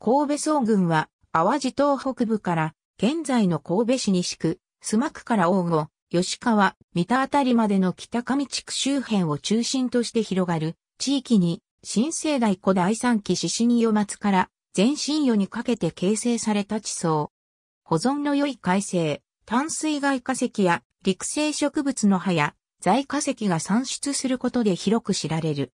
神戸総軍は、淡路島北部から、現在の神戸市西区、須磨区から大郷、吉川、三田あたりまでの北上地区周辺を中心として広がる地域に、新生代古代三期獅子に与末から全新与にかけて形成された地層。保存の良い海生、淡水外化石や陸生植物の葉や在化石が産出することで広く知られる。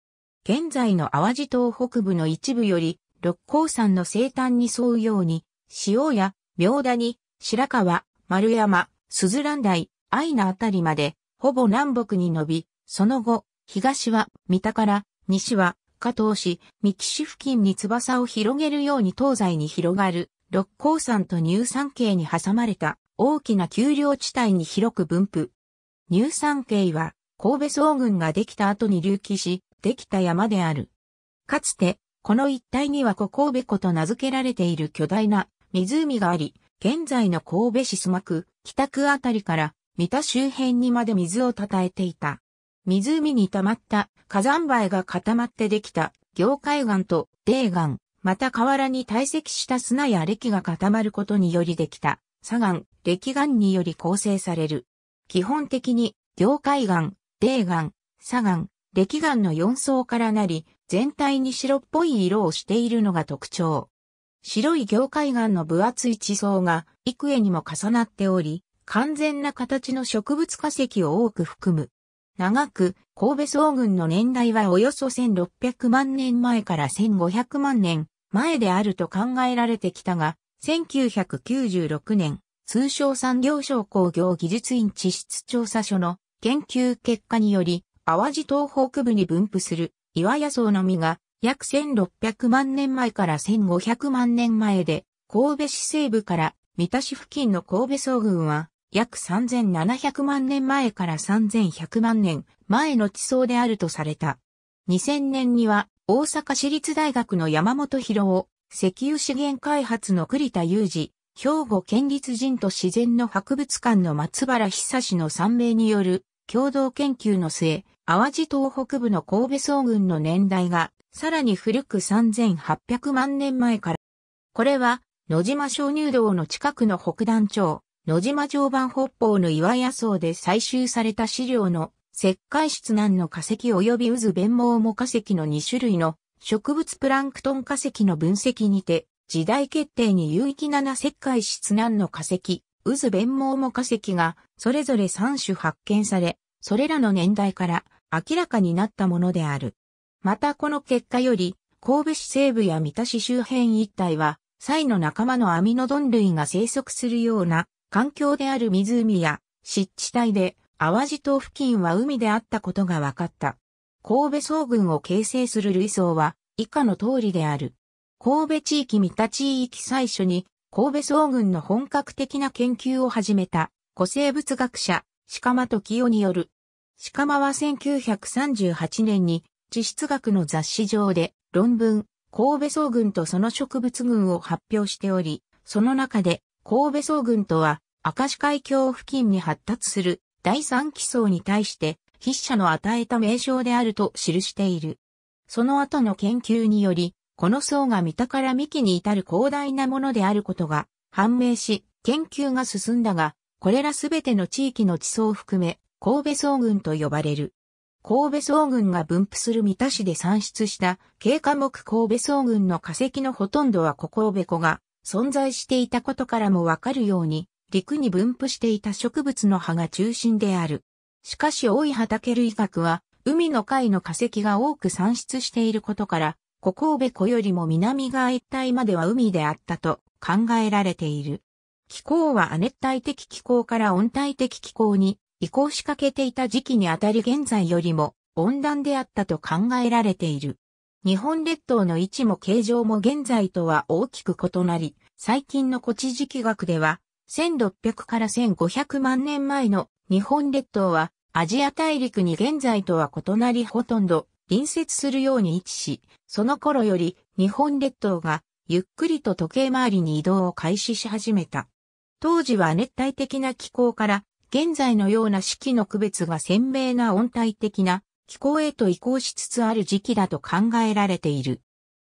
現在の淡路島北部の一部より六甲山の生誕に沿うように、塩屋、明谷、白川、丸山、鈴蘭台、愛のあたりまで、ほぼ南北に伸び、その後、東は三田から、西は加藤市、三木市付近に翼を広げるように東西に広がる、六甲山と乳酸系に挟まれた大きな丘陵地帯に広く分布。乳酸系は神戸総群ができた後に隆起し、できた山である。かつてこの一帯にはこ、神戸湖と名付けられている巨大な湖があり、現在の神戸市須磨区、北区あたりから三田周辺にまで水をたたえていた。湖に溜まった火山灰が固まってできた凝灰岩と泥岩、また河原に堆積した砂や礫が固まることによりできた砂岩、礫岩により構成される。基本的に凝灰岩、泥岩、砂岩、礫岩の4層からなり、全体に白っぽい色をしているのが特徴。白い凝灰岩の分厚い地層が幾重にも重なっており、完全な形の植物化石を多く含む。長く、神戸総軍の年代はおよそ1600万年前から1500万年前であると考えられてきたが、1996年、通称産業省工業技術院地質調査所の研究結果により、淡路東北部に分布する岩野草の実が約1600万年前から1500万年前で、神戸市西部から三田市付近の神戸総群は、約3700万年前から3100万年前の地層であるとされた。2000年には大阪市立大学の山本博夫、石油資源開発の栗田裕二、兵庫県立人と自然の博物館の松原久志の3名による共同研究の末、淡路島北部の神戸総群の年代が、さらに古く3800万年前から。これは、野島鍾乳洞の近くの北段町、野島常磐北方の岩野草で採集された資料の石灰質難の化石及び渦弁毛も化石の2種類の植物プランクトン化石の分析にて、時代決定に有益な石灰質難の化石、渦弁毛も化石が、それぞれ3種発見され、それらの年代から、明らかになったものである。またこの結果より、神戸市西部や三田市周辺一帯は、サイの仲間のアミノドン類が生息するような環境である湖や湿地帯で、淡路島付近は海であったことが分かった。神戸総群を形成する類層は以下の通りである。神戸地域三田地域最初に神戸総群の本格的な研究を始めた古生物学者、鹿間時夫による鹿間は1938年に地質学の雑誌上で論文、神戸草群とその植物群を発表しており、その中で神戸草群とは明石海峡付近に発達する第三基層に対して筆者の与えた名称であると記している。その後の研究により、この層が三田から幹に至る広大なものであることが判明し、研究が進んだが、これらすべての地域の地層を含め、神戸総群と呼ばれる。神戸総群が分布する三田市で産出した軽科目神戸総群の化石のほとんどは古神戸湖が存在していたことからもわかるように、陸に分布していた植物の葉が中心である。しかし多い畑類学は、海の貝の化石が多く産出していることから、古神戸湖よりも南側一帯までは海であったと考えられている。気候は亜熱帯的気候から温帯的気候に移行しかけていた時期にあたり現在よりも温暖であったと考えられている。日本列島の位置も形状も現在とは大きく異なり、最近の古地磁気学では、1600から1500万年前の日本列島は、アジア大陸に現在とは異なりほとんど隣接するように位置し、その頃より日本列島がゆっくりと時計回りに移動を開始し始めた。当時は熱帯的な気候から現在のような四季の区別が鮮明な温帯的な気候へと移行しつつある時期だと考えられている。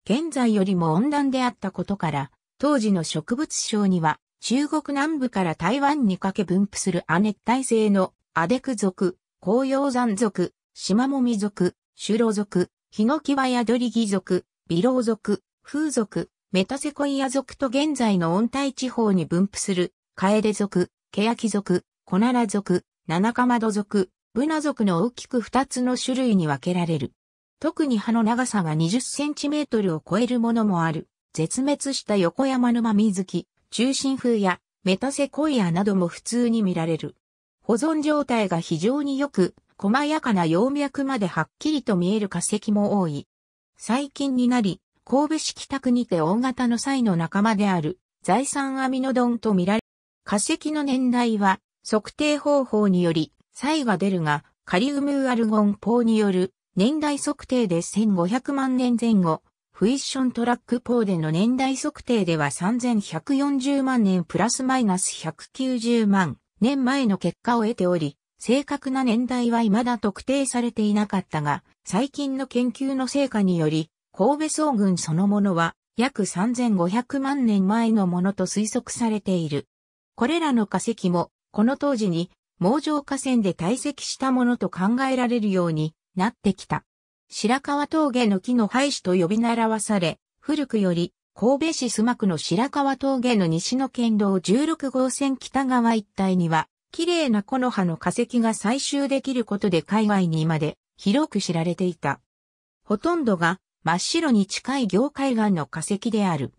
現在よりも温暖であったことから、当時の植物省には中国南部から台湾にかけ分布する亜熱帯性のアデク族、紅葉山族、島もみ族、シュロ族、ヒノキワヤドリギ族、ビロウ族、風族、メタセコイア族と現在の温帯地方に分布するカエデ族、ケヤキ族、コナラ族、ナカマド族、ブナ族の大きく二つの種類に分けられる。特に葉の長さが20センチメートルを超えるものもある。絶滅した横山沼水木、中心風やメタセコイアなども普通に見られる。保存状態が非常に良く、細やかな葉脈まではっきりと見える化石も多い。最近になり、神戸市北区にて大型の際の仲間である、財産アミノドンと見られる。化石の年代は、測定方法により、差異が出るが、カリウムアルゴン法による年代測定で1500万年前後、フィッショントラック法での年代測定では3140万年プラスマイナス190万年前の結果を得ており、正確な年代は未だ特定されていなかったが、最近の研究の成果により、神戸総群そのものは約3500万年前のものと推測されている。これらの化石もこの当時に、網状河川で堆積したものと考えられるようになってきた。白川峠の木の廃止と呼び習わされ、古くより神戸市須磨区の白川峠の西の県道16号線北側一帯には、綺麗な木の葉の化石が採集できることで海外にまで広く知られていた。ほとんどが真っ白に近い業界岩の化石である。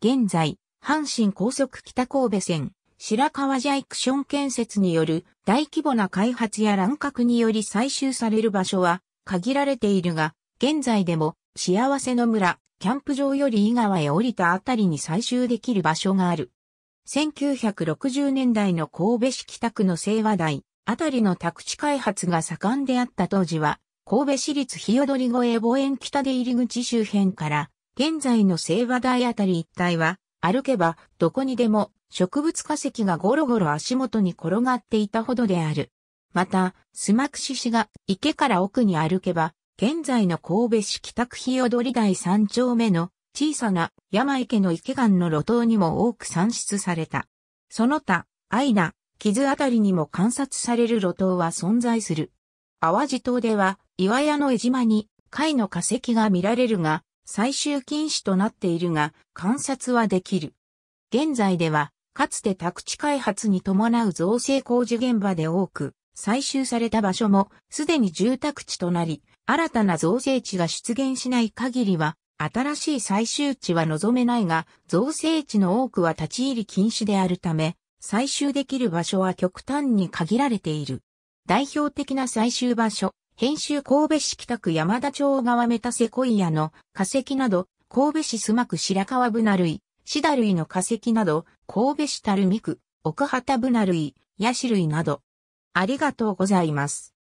現在、阪神高速北神戸線、白川ジャイクション建設による大規模な開発や乱獲により採集される場所は限られているが、現在でも幸せの村、キャンプ場より井川へ降りたあたりに採集できる場所がある。1960年代の神戸市北区の清和台、あたりの宅地開発が盛んであった当時は、神戸市立日踊り越え望遠北で入り口周辺から、現在の清和台あたり一帯は、歩けばどこにでも植物化石がゴロゴロ足元に転がっていたほどである。また、スマクシ氏が池から奥に歩けば、現在の神戸市北区日踊り台三丁目の小さな山池の池岸の路頭にも多く産出された。その他、アイナ、傷あたりにも観察される路頭は存在する。淡路島では岩屋の江島に貝の化石が見られるが、最終禁止となっているが、観察はできる。現在ではかつて宅地開発に伴う造成工事現場で多く、採集された場所もすでに住宅地となり、新たな造成地が出現しない限りは、新しい採集地は望めないが、造成地の多くは立ち入り禁止であるため、採集できる場所は極端に限られている。代表的な採集場所、編集神戸市北区山田町川メタセコイアの化石など、神戸市須磨区白川ブナ類、シダ類の化石など、神戸市たるみく、奥畑部な類、ヤシ類など。ありがとうございます。